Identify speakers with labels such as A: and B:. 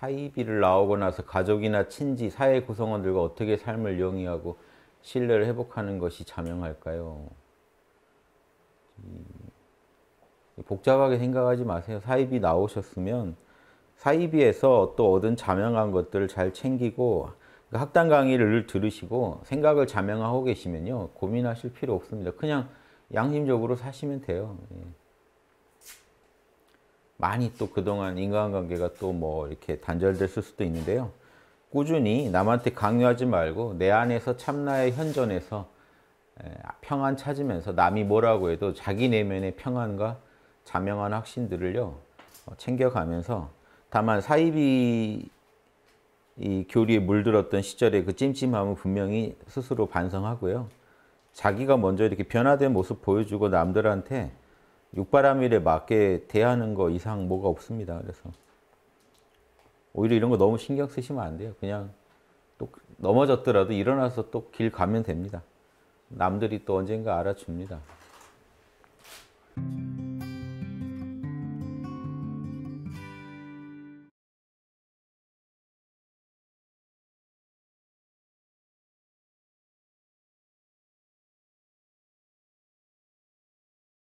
A: 사이비를 나오고 나서 가족이나 친지, 사회 구성원들과 어떻게 삶을 영위하고 신뢰를 회복하는 것이 자명할까요? 복잡하게 생각하지 마세요. 사입이 나오셨으면 사입이에서 또 얻은 자명한 것들을 잘 챙기고 그 학당 강의를 들으시고 생각을 자명하고 계시면요. 고민하실 필요 없습니다. 그냥 양심적으로 사시면 돼요. 예. 많이 또 그동안 인간관계가 또 뭐 이렇게 단절됐을 수도 있는데요. 꾸준히 남한테 강요하지 말고 내 안에서 참나의 현존에서 평안 찾으면서 남이 뭐라고 해도 자기 내면의 평안과 자명한 확신들을요 어, 챙겨가면서 다만 사이비 이 교리에 물들었던 시절의 그 찜찜함은 분명히 스스로 반성하고요. 자기가 먼저 이렇게 변화된 모습 보여주고 남들한테 육바람일에 맞게 대하는 거 이상 뭐가 없습니다. 그래서 오히려 이런 거 너무 신경 쓰시면 안 돼요. 그냥 또 넘어졌더라도 일어나서 또 길 가면 됩니다. 남들이 또 언젠가 알아줍니다.